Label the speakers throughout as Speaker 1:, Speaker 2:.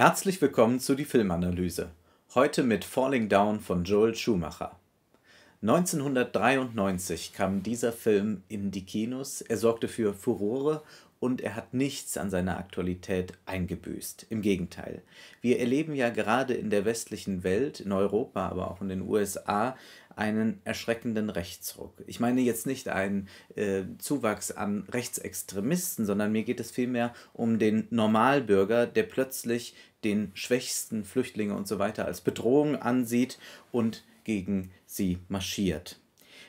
Speaker 1: Herzlich willkommen zu die Filmanalyse. Heute mit Falling Down von Joel Schumacher. 1993 kam dieser Film in die Kinos. Er sorgte für Furore und er hat nichts an seiner Aktualität eingebüßt. Im Gegenteil. Wir erleben ja gerade in der westlichen Welt, in Europa, aber auch in den USA, einen erschreckenden Rechtsruck. Ich meine jetzt nicht einen äh, Zuwachs an Rechtsextremisten, sondern mir geht es vielmehr um den Normalbürger, der plötzlich den schwächsten Flüchtlinge und so weiter als Bedrohung ansieht und gegen sie marschiert.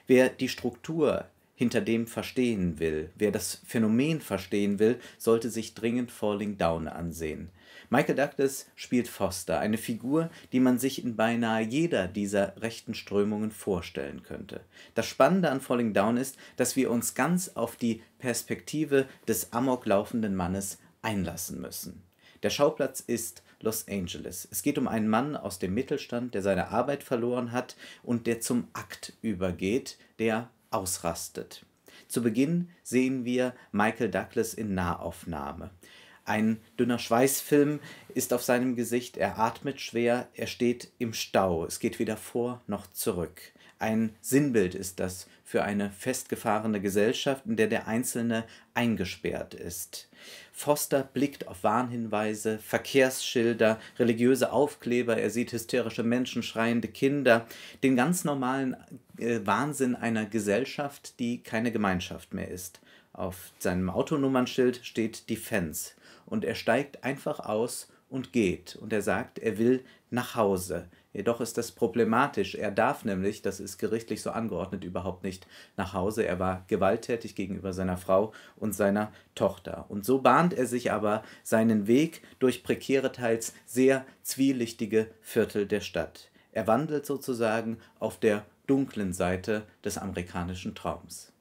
Speaker 1: Wer die Struktur hinter dem verstehen will, wer das Phänomen verstehen will, sollte sich dringend Falling Down ansehen. Michael Douglas spielt Foster, eine Figur, die man sich in beinahe jeder dieser rechten Strömungen vorstellen könnte. Das Spannende an Falling Down ist, dass wir uns ganz auf die Perspektive des amoklaufenden Mannes einlassen müssen. Der Schauplatz ist Los Angeles. Es geht um einen Mann aus dem Mittelstand, der seine Arbeit verloren hat und der zum Akt übergeht, der ausrastet. Zu Beginn sehen wir Michael Douglas in Nahaufnahme. Ein dünner Schweißfilm ist auf seinem Gesicht, er atmet schwer, er steht im Stau, es geht weder vor noch zurück ein Sinnbild ist das für eine festgefahrene Gesellschaft, in der der Einzelne eingesperrt ist. Foster blickt auf Warnhinweise, Verkehrsschilder, religiöse Aufkleber, er sieht hysterische Menschen, schreiende Kinder, den ganz normalen äh, Wahnsinn einer Gesellschaft, die keine Gemeinschaft mehr ist. Auf seinem Autonummernschild steht Defense und er steigt einfach aus und geht und er sagt, er will nach Hause. Jedoch ist das problematisch. Er darf nämlich, das ist gerichtlich so angeordnet, überhaupt nicht nach Hause. Er war gewalttätig gegenüber seiner Frau und seiner Tochter. Und so bahnt er sich aber seinen Weg durch prekäre, teils sehr zwielichtige Viertel der Stadt. Er wandelt sozusagen auf der dunklen Seite des amerikanischen Traums.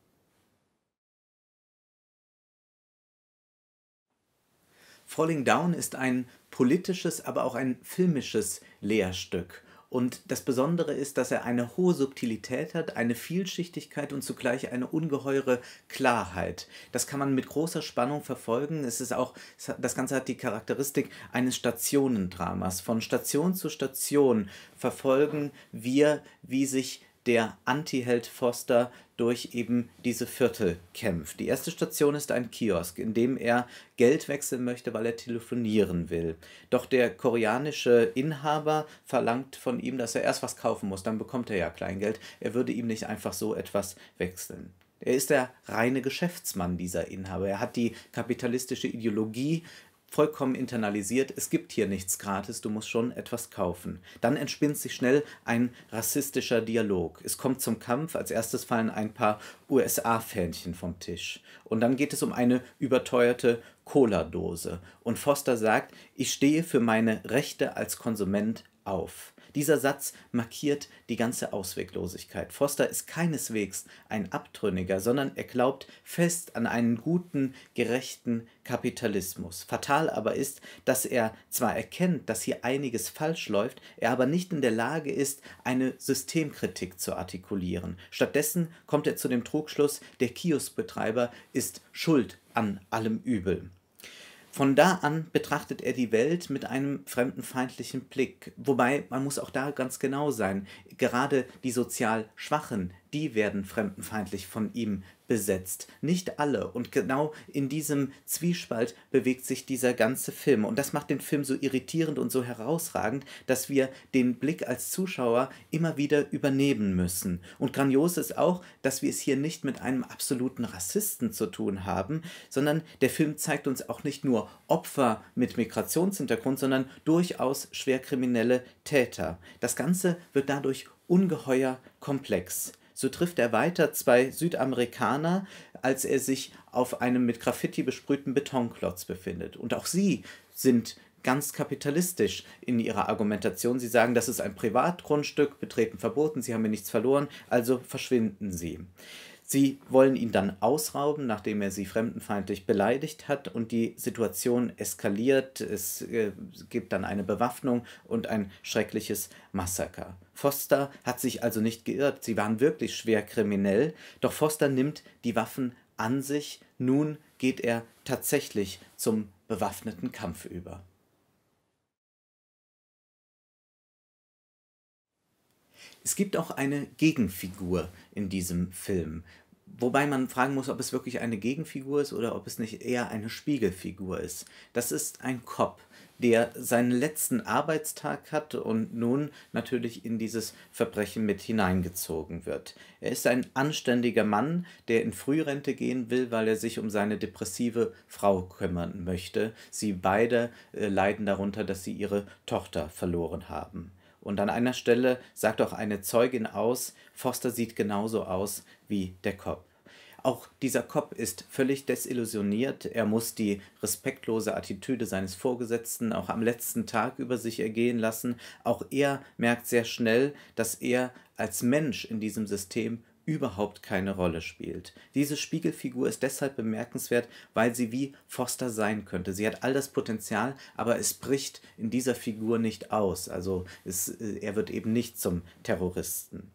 Speaker 1: Falling Down ist ein politisches, aber auch ein filmisches Lehrstück und das Besondere ist, dass er eine hohe Subtilität hat, eine Vielschichtigkeit und zugleich eine ungeheure Klarheit. Das kann man mit großer Spannung verfolgen. Es ist auch, das Ganze hat die Charakteristik eines Stationendramas. Von Station zu Station verfolgen wir, wie sich der Anti-Held Foster durch eben diese Viertel kämpft. Die erste Station ist ein Kiosk, in dem er Geld wechseln möchte, weil er telefonieren will. Doch der koreanische Inhaber verlangt von ihm, dass er erst was kaufen muss, dann bekommt er ja Kleingeld. Er würde ihm nicht einfach so etwas wechseln. Er ist der reine Geschäftsmann dieser Inhaber. Er hat die kapitalistische Ideologie vollkommen internalisiert, es gibt hier nichts gratis, du musst schon etwas kaufen. Dann entspinnt sich schnell ein rassistischer Dialog. Es kommt zum Kampf, als erstes fallen ein paar USA-Fähnchen vom Tisch. Und dann geht es um eine überteuerte Cola-Dose. Und Foster sagt, ich stehe für meine Rechte als Konsument auf. Dieser Satz markiert die ganze Ausweglosigkeit. Foster ist keineswegs ein Abtrünniger, sondern er glaubt fest an einen guten, gerechten Kapitalismus. Fatal aber ist, dass er zwar erkennt, dass hier einiges falsch läuft, er aber nicht in der Lage ist, eine Systemkritik zu artikulieren. Stattdessen kommt er zu dem Trugschluss, der Kioskbetreiber ist schuld an allem Übel. Von da an betrachtet er die Welt mit einem fremdenfeindlichen Blick. Wobei man muss auch da ganz genau sein. Gerade die sozial Schwachen, die werden fremdenfeindlich von ihm besetzt. Nicht alle. Und genau in diesem Zwiespalt bewegt sich dieser ganze Film. Und das macht den Film so irritierend und so herausragend, dass wir den Blick als Zuschauer immer wieder übernehmen müssen. Und grandios ist auch, dass wir es hier nicht mit einem absoluten Rassisten zu tun haben, sondern der Film zeigt uns auch nicht nur Opfer mit Migrationshintergrund, sondern durchaus schwerkriminelle Täter. Das Ganze wird dadurch ungeheuer komplex. So trifft er weiter zwei Südamerikaner, als er sich auf einem mit Graffiti besprühten Betonklotz befindet. Und auch sie sind ganz kapitalistisch in ihrer Argumentation. Sie sagen, das ist ein Privatgrundstück, betreten verboten, sie haben mir nichts verloren, also verschwinden sie. Sie wollen ihn dann ausrauben, nachdem er sie fremdenfeindlich beleidigt hat und die Situation eskaliert. Es äh, gibt dann eine Bewaffnung und ein schreckliches Massaker. Foster hat sich also nicht geirrt, sie waren wirklich schwer kriminell, doch Foster nimmt die Waffen an sich, nun geht er tatsächlich zum bewaffneten Kampf über. Es gibt auch eine Gegenfigur in diesem Film. Wobei man fragen muss, ob es wirklich eine Gegenfigur ist oder ob es nicht eher eine Spiegelfigur ist. Das ist ein Cop, der seinen letzten Arbeitstag hat und nun natürlich in dieses Verbrechen mit hineingezogen wird. Er ist ein anständiger Mann, der in Frührente gehen will, weil er sich um seine depressive Frau kümmern möchte. Sie beide äh, leiden darunter, dass sie ihre Tochter verloren haben. Und an einer Stelle sagt auch eine Zeugin aus, Foster sieht genauso aus wie der Kopf. Auch dieser Kopf ist völlig desillusioniert. Er muss die respektlose Attitüde seines Vorgesetzten auch am letzten Tag über sich ergehen lassen. Auch er merkt sehr schnell, dass er als Mensch in diesem System überhaupt keine Rolle spielt. Diese Spiegelfigur ist deshalb bemerkenswert, weil sie wie Foster sein könnte. Sie hat all das Potenzial, aber es bricht in dieser Figur nicht aus. Also es, äh, er wird eben nicht zum Terroristen.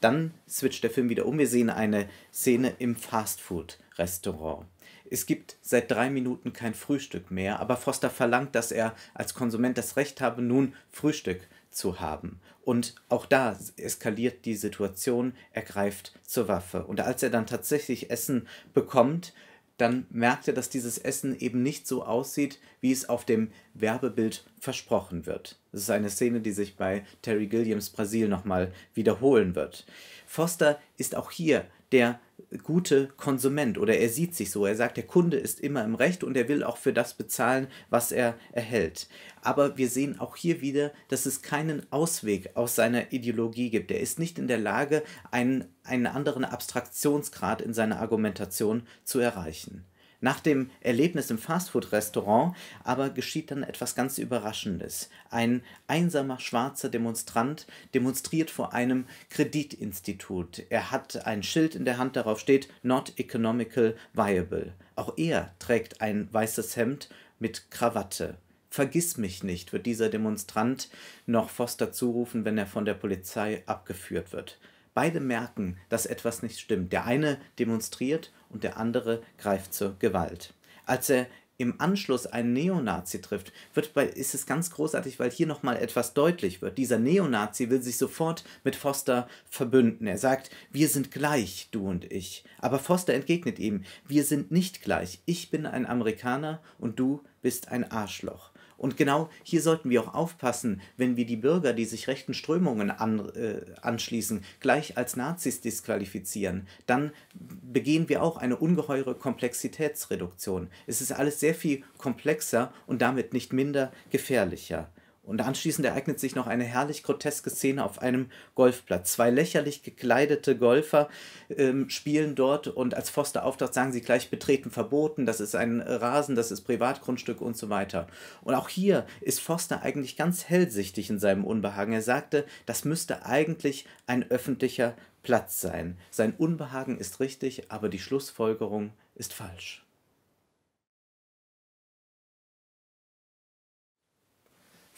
Speaker 1: Dann switcht der Film wieder um. Wir sehen eine Szene im Fastfood-Restaurant. Es gibt seit drei Minuten kein Frühstück mehr, aber Foster verlangt, dass er als Konsument das Recht habe, nun Frühstück zu zu haben. Und auch da eskaliert die Situation, er greift zur Waffe. Und als er dann tatsächlich Essen bekommt, dann merkt er, dass dieses Essen eben nicht so aussieht, wie es auf dem Werbebild versprochen wird. Das ist eine Szene, die sich bei Terry Gilliams Brasil nochmal wiederholen wird. Foster ist auch hier der gute Konsument oder er sieht sich so. Er sagt, der Kunde ist immer im Recht und er will auch für das bezahlen, was er erhält. Aber wir sehen auch hier wieder, dass es keinen Ausweg aus seiner Ideologie gibt. Er ist nicht in der Lage, einen, einen anderen Abstraktionsgrad in seiner Argumentation zu erreichen nach dem Erlebnis im Fastfood-Restaurant aber geschieht dann etwas ganz Überraschendes. Ein einsamer schwarzer Demonstrant demonstriert vor einem Kreditinstitut. Er hat ein Schild in der Hand, darauf steht Not Economical Viable. Auch er trägt ein weißes Hemd mit Krawatte. Vergiss mich nicht, wird dieser Demonstrant noch Foster zurufen, wenn er von der Polizei abgeführt wird. Beide merken, dass etwas nicht stimmt. Der eine demonstriert und der andere greift zur Gewalt. Als er im Anschluss einen Neonazi trifft, wird bei, ist es ganz großartig, weil hier nochmal etwas deutlich wird. Dieser Neonazi will sich sofort mit Foster verbünden. Er sagt, wir sind gleich, du und ich. Aber Foster entgegnet ihm, wir sind nicht gleich. Ich bin ein Amerikaner und du bist ein Arschloch. Und genau hier sollten wir auch aufpassen, wenn wir die Bürger, die sich rechten Strömungen an, äh, anschließen, gleich als Nazis disqualifizieren, dann begehen wir auch eine ungeheure Komplexitätsreduktion. Es ist alles sehr viel komplexer und damit nicht minder gefährlicher und anschließend ereignet sich noch eine herrlich groteske Szene auf einem Golfplatz. Zwei lächerlich gekleidete Golfer ähm, spielen dort und als Foster auftaucht, sagen sie gleich betreten verboten, das ist ein Rasen, das ist Privatgrundstück und so weiter. Und auch hier ist Foster eigentlich ganz hellsichtig in seinem Unbehagen. Er sagte, das müsste eigentlich ein öffentlicher Platz sein. Sein Unbehagen ist richtig, aber die Schlussfolgerung ist falsch.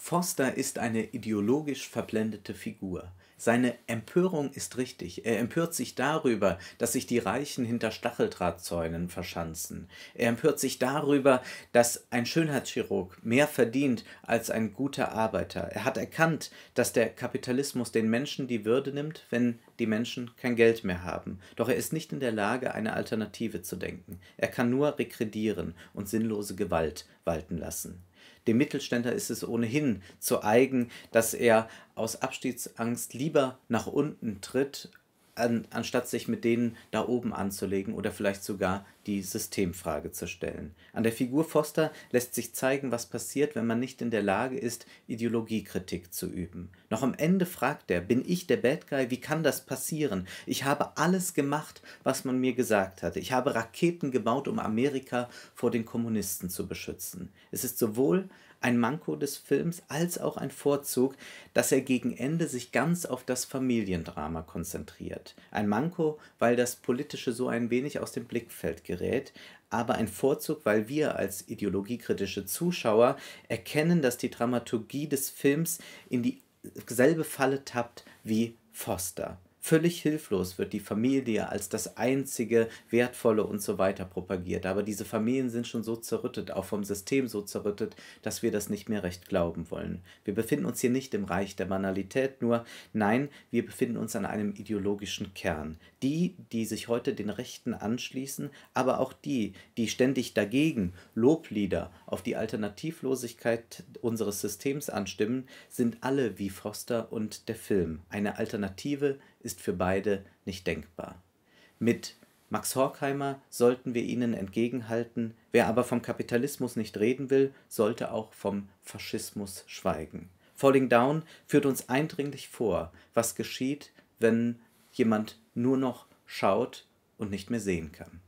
Speaker 1: Forster ist eine ideologisch verblendete Figur. Seine Empörung ist richtig. Er empört sich darüber, dass sich die Reichen hinter Stacheldrahtzäunen verschanzen. Er empört sich darüber, dass ein Schönheitschirurg mehr verdient als ein guter Arbeiter. Er hat erkannt, dass der Kapitalismus den Menschen die Würde nimmt, wenn die Menschen kein Geld mehr haben. Doch er ist nicht in der Lage, eine Alternative zu denken. Er kann nur rekredieren und sinnlose Gewalt walten lassen. Dem Mittelständler ist es ohnehin zu eigen, dass er aus Abstiegsangst lieber nach unten tritt an, anstatt sich mit denen da oben anzulegen oder vielleicht sogar die Systemfrage zu stellen. An der Figur Foster lässt sich zeigen, was passiert, wenn man nicht in der Lage ist, Ideologiekritik zu üben. Noch am Ende fragt er, bin ich der Bad Guy? Wie kann das passieren? Ich habe alles gemacht, was man mir gesagt hatte. Ich habe Raketen gebaut, um Amerika vor den Kommunisten zu beschützen. Es ist sowohl ein Manko des Films als auch ein Vorzug, dass er gegen Ende sich ganz auf das Familiendrama konzentriert. Ein Manko, weil das Politische so ein wenig aus dem Blickfeld gerät, aber ein Vorzug, weil wir als ideologiekritische Zuschauer erkennen, dass die Dramaturgie des Films in dieselbe Falle tappt wie Foster. Völlig hilflos wird die Familie als das einzige Wertvolle und so weiter propagiert. Aber diese Familien sind schon so zerrüttet, auch vom System so zerrüttet, dass wir das nicht mehr recht glauben wollen. Wir befinden uns hier nicht im Reich der Banalität, nur nein, wir befinden uns an einem ideologischen Kern. Die, die sich heute den Rechten anschließen, aber auch die, die ständig dagegen Loblieder auf die Alternativlosigkeit unseres Systems anstimmen, sind alle wie Foster und der Film eine Alternative ist für beide nicht denkbar. Mit Max Horkheimer sollten wir ihnen entgegenhalten, wer aber vom Kapitalismus nicht reden will, sollte auch vom Faschismus schweigen. Falling Down führt uns eindringlich vor, was geschieht, wenn jemand nur noch schaut und nicht mehr sehen kann.